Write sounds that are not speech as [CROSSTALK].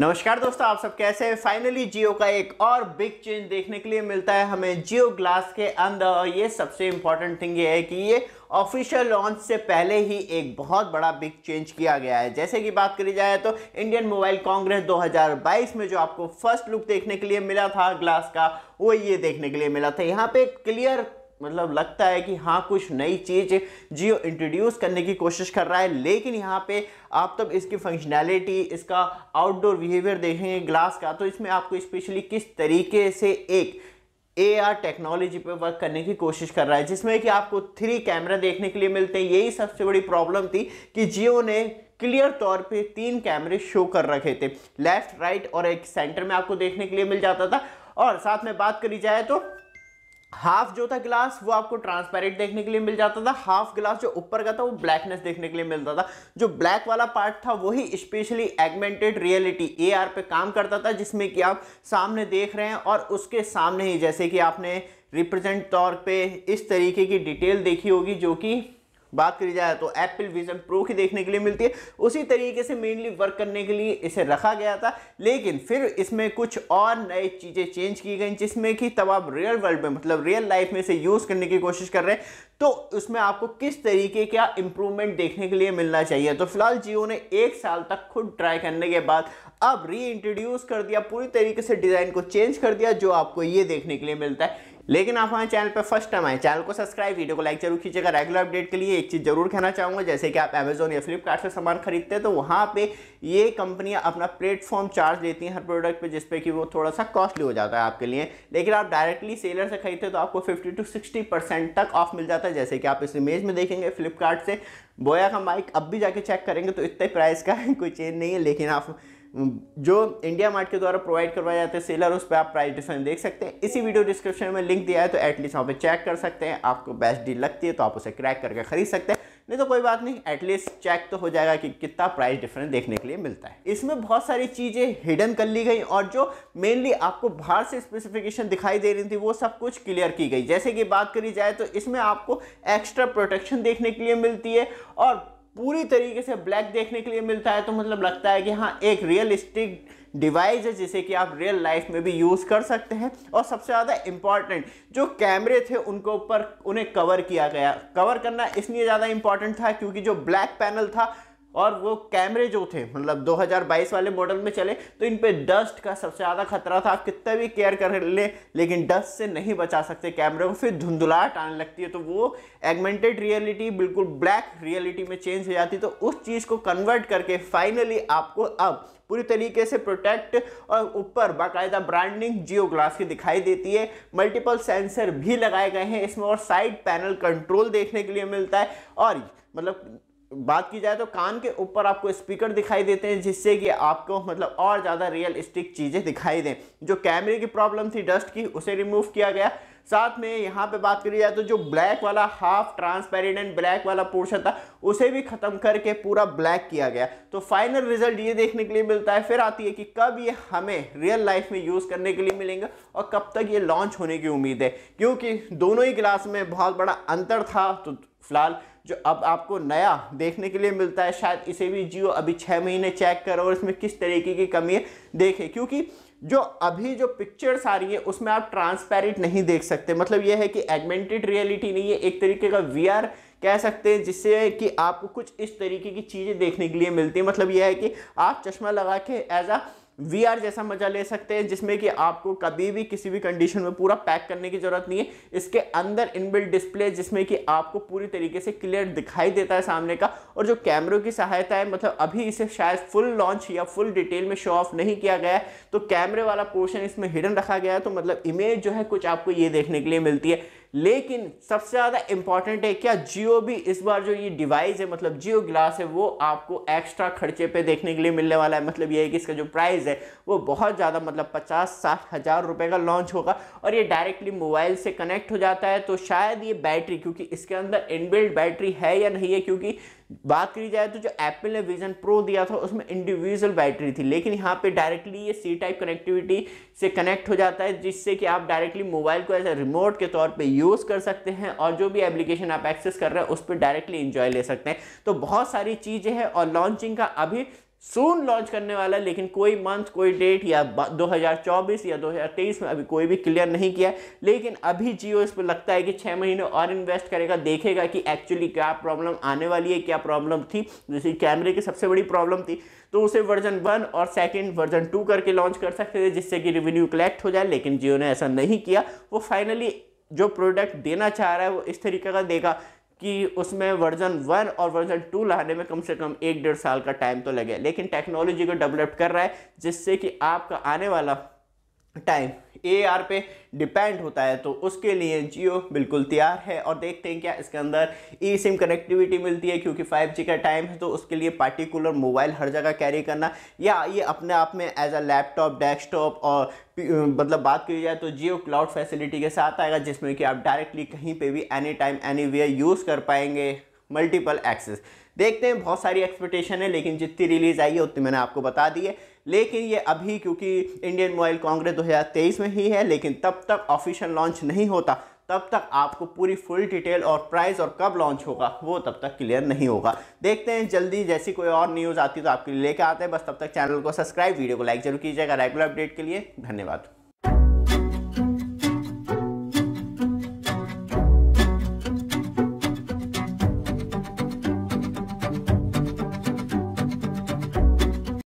नमस्कार दोस्तों आप सब कैसे हैं फाइनली जियो का एक और बिग चेंज देखने के लिए मिलता है हमें जियो ग्लास के अंदर और ये सबसे इम्पॉर्टेंट थिंग ये है कि ये ऑफिशियल लॉन्च से पहले ही एक बहुत बड़ा बिग चेंज किया गया है जैसे कि बात करी जाए तो इंडियन मोबाइल कांग्रेस 2022 में जो आपको फर्स्ट लुक देखने के लिए मिला था ग्लास का वो ये देखने के लिए मिला था यहाँ पे क्लियर मतलब लगता है कि हाँ कुछ नई चीज़ जियो इंट्रोड्यूस करने की कोशिश कर रहा है लेकिन यहाँ पे आप तब इसकी फंक्शनैलिटी इसका आउटडोर बिहेवियर देखेंगे ग्लास का तो इसमें आपको स्पेशली किस तरीके से एक ए आर टेक्नोलॉजी पर वर्क करने की कोशिश कर रहा है जिसमें कि आपको थ्री कैमरा देखने के लिए मिलते हैं यही सबसे बड़ी प्रॉब्लम थी कि जियो ने क्लियर तौर पे तीन कैमरे शो कर रखे थे लेफ्ट राइट और एक सेंटर में आपको देखने के लिए मिल जाता था और साथ में बात करी जाए तो हाफ जो था ग्लास वो आपको ट्रांसपेरेंट देखने के लिए मिल जाता था हाफ ग्लास जो ऊपर का था वो ब्लैकनेस देखने के लिए मिलता था जो ब्लैक वाला पार्ट था वही स्पेशली एगमेंटेड रियलिटी एआर पे काम करता था जिसमें कि आप सामने देख रहे हैं और उसके सामने ही जैसे कि आपने रिप्रेजेंट तौर पे इस तरीके की डिटेल देखी होगी जो कि बात करी जाए तो एप्पल विजन प्रो की देखने के लिए मिलती है उसी तरीके से मेनली वर्क करने के लिए इसे रखा गया था लेकिन फिर इसमें कुछ और नए चीज़ें चेंज की गई जिसमें कि तब आप रियल वर्ल्ड में मतलब रियल लाइफ में इसे यूज़ करने की कोशिश कर रहे हैं तो उसमें आपको किस तरीके का इंप्रूवमेंट देखने के लिए मिलना चाहिए तो फिलहाल जियो ने एक साल तक खुद ट्राई करने के बाद अब रीइंट्रोड्यूस कर दिया पूरी तरीके से डिज़ाइन को चेंज कर दिया जो आपको ये देखने के लिए मिलता है लेकिन आप हमारे चैनल पर फर्स्ट टाइम आए चैनल को सब्सक्राइब वीडियो को लाइक जरूर कीजिएगा रेगुलर अपडेट के लिए एक चीज़ जरूर कहना चाहूँगा जैसे कि आप अमेजोन या फ्लिपकार्ट से सामान खरीदते हैं तो वहाँ पे ये कंपनियाँ अपना प्लेटफॉर्म चार्ज लेती हैं हर प्रोडक्ट पे जिस पे कि वो थोड़ा सा कॉस्टली हो जाता है आपके लिए लेकिन आप डायरेक्टली सेलर से खरीदते तो आपको फिफ्टी टू सिक्सटी तक ऑफ मिल जाता है जैसे कि आप इस इमेज में देखेंगे फ्लिपकार्ट से बोया का माइक अब भी जाके चेक करेंगे तो इतने प्राइस का [LAUGHS] कोई चेंज नहीं है लेकिन आप जो इंडिया मार्ट के द्वारा प्रोवाइड करवाए जाते हैं सेलर उस पर आप प्राइस डिफरेंस देख सकते हैं इसी वीडियो डिस्क्रिप्शन में लिंक दिया है तो एटलीस्ट वहाँ पे चेक कर सकते हैं आपको बेस्ट डील लगती है तो आप उसे क्रैक करके खरीद सकते हैं नहीं तो कोई बात नहीं एटलीस्ट चेक तो हो जाएगा कि कितना प्राइस डिफरेंस देखने के लिए मिलता है इसमें बहुत सारी चीज़ें हिडन कर ली गई और जो मेनली आपको बाहर से स्पेसिफिकेशन दिखाई दे रही थी वो सब कुछ क्लियर की गई जैसे कि बात करी जाए तो इसमें आपको एक्स्ट्रा प्रोटेक्शन देखने के लिए मिलती है और पूरी तरीके से ब्लैक देखने के लिए मिलता है तो मतलब लगता है कि हाँ एक रियलिस्टिक डिवाइस है जिसे कि आप रियल लाइफ में भी यूज़ कर सकते हैं और सबसे ज़्यादा इम्पॉर्टेंट जो कैमरे थे उनके ऊपर उन्हें कवर किया गया कवर करना इसलिए ज़्यादा इम्पॉर्टेंट था क्योंकि जो ब्लैक पैनल था और वो कैमरे जो थे मतलब 2022 वाले मॉडल में चले तो इन पे डस्ट का सबसे ज़्यादा खतरा था आप कितना भी केयर कर ले लेकिन डस्ट से नहीं बचा सकते कैमरे को फिर धुंधलाहट आने लगती है तो वो एगमेंटेड रियलिटी बिल्कुल ब्लैक रियलिटी में चेंज हो जाती है तो उस चीज़ को कन्वर्ट करके फाइनली आपको अब पूरी तरीके से प्रोटेक्ट और ऊपर बाकायदा ब्रांडिंग जियो ग्लास की दिखाई देती है मल्टीपल सेंसर भी लगाए गए हैं इसमें और साइड पैनल कंट्रोल देखने के लिए मिलता है और मतलब बात की जाए तो कान के ऊपर आपको स्पीकर दिखाई देते हैं जिससे कि आपको मतलब और ज़्यादा रियलिस्टिक चीज़ें दिखाई दें जो कैमरे की प्रॉब्लम थी डस्ट की उसे रिमूव किया गया साथ में यहाँ पे बात करी जाए तो जो ब्लैक वाला हाफ ट्रांसपेरेंट एंड ब्लैक वाला पोर्शन था उसे भी ख़त्म करके पूरा ब्लैक किया गया तो फाइनल रिजल्ट ये देखने के लिए मिलता है फिर आती है कि कब ये हमें रियल लाइफ में यूज़ करने के लिए मिलेंगे और कब तक ये लॉन्च होने की उम्मीद है क्योंकि दोनों ही क्लास में बहुत बड़ा अंतर था तो फिलहाल जो अब आपको नया देखने के लिए मिलता है शायद इसे भी जियो अभी छः महीने चेक करो और इसमें किस तरीके की कमी है देखें क्योंकि जो अभी जो पिक्चर्स आ रही है उसमें आप ट्रांसपेरेंट नहीं देख सकते मतलब ये है कि एगमेंटेड रियलिटी नहीं है एक तरीके का वी कह सकते हैं जिससे कि आपको कुछ इस तरीके की चीज़ें देखने के लिए मिलती है मतलब यह है कि आप चश्मा लगा के एज आ वी जैसा मज़ा ले सकते हैं जिसमें कि आपको कभी भी किसी भी कंडीशन में पूरा पैक करने की ज़रूरत नहीं है इसके अंदर इनबिल्ट डिस्प्ले जिसमें कि आपको पूरी तरीके से क्लियर दिखाई देता है सामने का और जो कैमरों की सहायता है मतलब अभी इसे शायद फुल लॉन्च या फुल डिटेल में शो ऑफ नहीं किया गया है तो कैमरे वाला पोर्शन इसमें हिडन रखा गया है तो मतलब इमेज जो है कुछ आपको ये देखने के लिए मिलती है लेकिन सबसे ज़्यादा इंपॉर्टेंट है क्या जियो भी इस बार जो ये डिवाइस है मतलब जियो ग्लास है वो आपको एक्स्ट्रा खर्चे पे देखने के लिए मिलने वाला है मतलब ये है कि इसका जो प्राइस है वो बहुत ज़्यादा मतलब पचास साठ हज़ार रुपये का लॉन्च होगा और ये डायरेक्टली मोबाइल से कनेक्ट हो जाता है तो शायद ये बैटरी क्योंकि इसके अंदर इनबिल्ड बैटरी है या नहीं है क्योंकि बात करी जाए तो जो एप्पल ने विजन प्रो दिया था उसमें इंडिविजुअल बैटरी थी लेकिन यहाँ पे डायरेक्टली ये सी टाइप कनेक्टिविटी से कनेक्ट हो जाता है जिससे कि आप डायरेक्टली मोबाइल को एज ए रिमोट के तौर पर यूज़ कर सकते हैं और जो भी एप्लीकेशन आप एक्सेस कर रहे हैं उस पर डायरेक्टली इंजॉय ले सकते हैं तो बहुत सारी चीज़ें हैं और लॉन्चिंग का अभी सून लॉन्च करने वाला है लेकिन कोई मंथ कोई डेट या 2024 या 2023 में अभी कोई भी क्लियर नहीं किया लेकिन अभी जियो इस पर लगता है कि छः महीने और इन्वेस्ट करेगा देखेगा कि एक्चुअली क्या प्रॉब्लम आने वाली है क्या प्रॉब्लम थी जैसे कैमरे की सबसे बड़ी प्रॉब्लम थी तो उसे वर्जन वन और सेकेंड वर्जन टू करके लॉन्च कर सकते थे जिससे कि रिवेन्यू कलेक्ट हो जाए लेकिन जियो ने ऐसा नहीं किया वो फाइनली जो प्रोडक्ट देना चाह रहा है वो इस तरीके का देगा कि उसमें वर्जन वन और वर्जन टू लाने में कम से कम एक डेढ़ साल का टाइम तो लगे लेकिन टेक्नोलॉजी को डेवलप कर रहा है जिससे कि आपका आने वाला टाइम ए आर पे डिपेंड होता है तो उसके लिए जियो बिल्कुल तैयार है और देखते हैं क्या इसके अंदर ई सिम कनेक्टिविटी मिलती है क्योंकि 5G का टाइम है तो उसके लिए पार्टिकुलर मोबाइल हर जगह कैरी करना या ये अपने आप में एज अ लैपटॉप डेस्कटॉप और मतलब बात की जाए तो जियो क्लाउड फैसिलिटी के साथ आएगा जिसमें कि आप डायरेक्टली कहीं पर भी any time any way use कर पाएंगे मल्टीपल एक्सेस देखते हैं बहुत सारी एक्सपेक्टेशन है लेकिन जितनी रिलीज़ आई है उतनी मैंने आपको बता दी है लेकिन ये अभी क्योंकि इंडियन मोबाइल कांग्रेस 2023 में ही है लेकिन तब तक ऑफिशियल लॉन्च नहीं होता तब तक आपको पूरी फुल डिटेल और प्राइस और कब लॉन्च होगा वो तब तक क्लियर नहीं होगा देखते हैं जल्दी जैसी कोई और न्यूज़ आती है तो आपके लिए लेकर आते हैं बस तब तक चैनल को सब्सक्राइब वीडियो को लाइक जरूर कीजिएगा रेगुलर अपडेट के लिए धन्यवाद